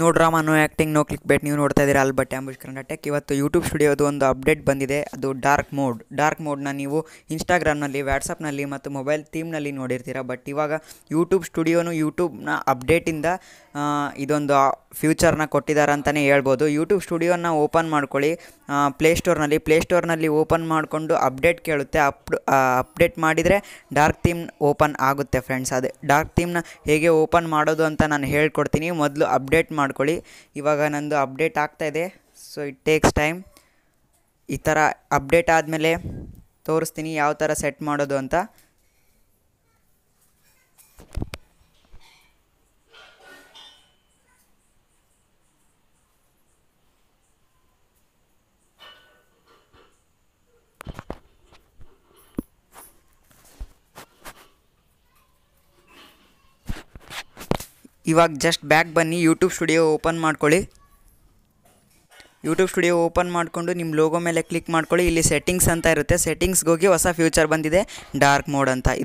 no drama no acting no click bait ನೀವು ನೋಡ್ತಾ ಇದ್ದೀರಾ ಅಲ್ಲಿ ಬಟ್ಟೆ ಅಂಬುಷ್ ಕನ್ನಡ ಇವತ್ತು ಯೂಟ್ಯೂಬ್ ಸ್ಟುಡಿಯೋದು ಒಂದು ಅಪ್ಡೇಟ್ ಬಂದಿದೆ ಅದು ಡಾರ್ಕ್ ಮೋಡ್ ಡಾರ್ಕ್ ಮೋಡ್ನ ನೀವು ಇನ್ಸ್ಟಾಗ್ರಾಮ್ನಲ್ಲಿ ವ್ಯಾಟ್ಸಪ್ನಲ್ಲಿ ಮತ್ತು ಮೊಬೈಲ್ ಥೀಮ್ನಲ್ಲಿ ನೋಡಿರ್ತೀರ ಬಟ್ ಇವಾಗ ಯೂಟ್ಯೂಬ್ ಸ್ಟುಡಿಯೋನು ಯೂಟ್ಯೂಬ್ನ ಅಪ್ಡೇಟಿಂದ ಇದೊಂದು ಫ್ಯೂಚರ್ನ ಕೊಟ್ಟಿದ್ದಾರೆ ಅಂತಲೇ ಹೇಳ್ಬೋದು ಯೂಟ್ಯೂಬ್ ಸ್ಟುಡಿಯೋನ ಓಪನ್ ಮಾಡ್ಕೊಳ್ಳಿ ಪ್ಲೇಸ್ಟೋರ್ನಲ್ಲಿ ಪ್ಲೇಸ್ಟೋರ್ನಲ್ಲಿ ಓಪನ್ ಮಾಡಿಕೊಂಡು ಅಪ್ಡೇಟ್ ಕೇಳುತ್ತೆ ಅಪ್ ಅಪ್ಡೇಟ್ ಮಾಡಿದರೆ ಡಾರ್ಕ್ ಥೀಮ್ ಓಪನ್ ಆಗುತ್ತೆ ಫ್ರೆಂಡ್ಸ್ ಅದೇ ಡಾರ್ಕ್ ಥೀಮ್ನ ಹೇಗೆ ಓಪನ್ ಮಾಡೋದು ಅಂತ ನಾನು ಹೇಳ್ಕೊಡ್ತೀನಿ ಮೊದಲು ಅಪ್ಡೇಟ್ ಮಾಡ್ಕೊಳ್ಳಿ ಇವಾಗ ನಂದು ಅಪ್ಡೇಟ್ ಆಗ್ತಾ ಇದೆ ಸೊ ಇಟ್ ಟೇಕ್ಸ್ ಟೈಮ್ ಈ ಥರ ಅಪ್ಡೇಟ್ ಆದಮೇಲೆ ತೋರಿಸ್ತೀನಿ ಯಾವ ಥರ ಸೆಟ್ ಮಾಡೋದು ಅಂತ ಇವಾಗ ಜಸ್ಟ್ ಬ್ಯಾಕ್ ಬನ್ನಿ ಯೂಟ್ಯೂಬ್ ಸ್ಟುಡಿಯೋ ಓಪನ್ ಮಾಡ್ಕೊಳ್ಳಿ ಯೂಟ್ಯೂಬ್ ಸ್ಟುಡಿಯೋ ಓಪನ್ ಮಾಡಿಕೊಂಡು ನಿಮ್ಮ ಲೋಗೋ ಮೇಲೆ ಕ್ಲಿಕ್ ಮಾಡ್ಕೊಳ್ಳಿ ಇಲ್ಲಿ ಸೆಟ್ಟಿಂಗ್ಸ್ ಅಂತ ಇರುತ್ತೆ ಸೆಟ್ಟಿಂಗ್ಸ್ಗೆ ಹೋಗಿ ಹೊಸ ಫ್ಯೂಚರ್ ಬಂದಿದೆ ಡಾರ್ಕ್ ಮೋಡ್ ಅಂತ